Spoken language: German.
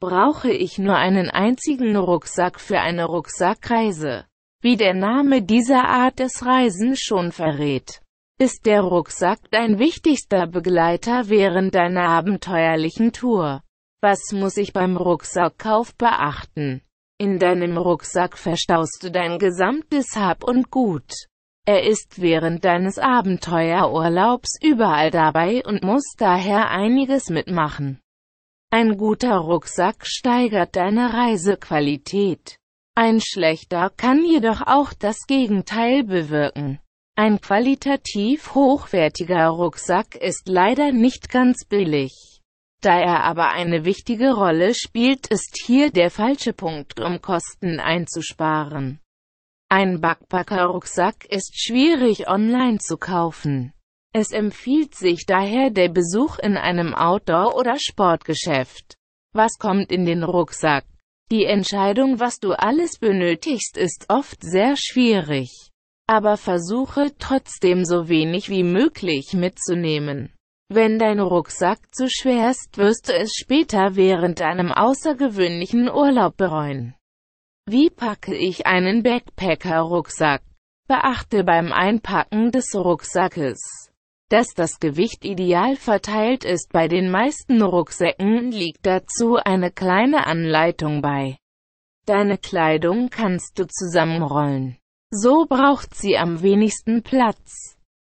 brauche ich nur einen einzigen Rucksack für eine Rucksackreise. Wie der Name dieser Art des Reisens schon verrät, ist der Rucksack dein wichtigster Begleiter während deiner abenteuerlichen Tour. Was muss ich beim Rucksackkauf beachten? In deinem Rucksack verstaust du dein gesamtes Hab und Gut. Er ist während deines Abenteuerurlaubs überall dabei und muss daher einiges mitmachen. Ein guter Rucksack steigert deine Reisequalität. Ein schlechter kann jedoch auch das Gegenteil bewirken. Ein qualitativ hochwertiger Rucksack ist leider nicht ganz billig. Da er aber eine wichtige Rolle spielt, ist hier der falsche Punkt, um Kosten einzusparen. Ein Backpacker-Rucksack ist schwierig online zu kaufen. Es empfiehlt sich daher der Besuch in einem Outdoor- oder Sportgeschäft. Was kommt in den Rucksack? Die Entscheidung, was du alles benötigst, ist oft sehr schwierig. Aber versuche trotzdem so wenig wie möglich mitzunehmen. Wenn dein Rucksack zu schwer ist, wirst du es später während einem außergewöhnlichen Urlaub bereuen. Wie packe ich einen Backpacker-Rucksack? Beachte beim Einpacken des Rucksackes dass das Gewicht ideal verteilt ist bei den meisten Rucksäcken liegt dazu eine kleine Anleitung bei. Deine Kleidung kannst du zusammenrollen. So braucht sie am wenigsten Platz.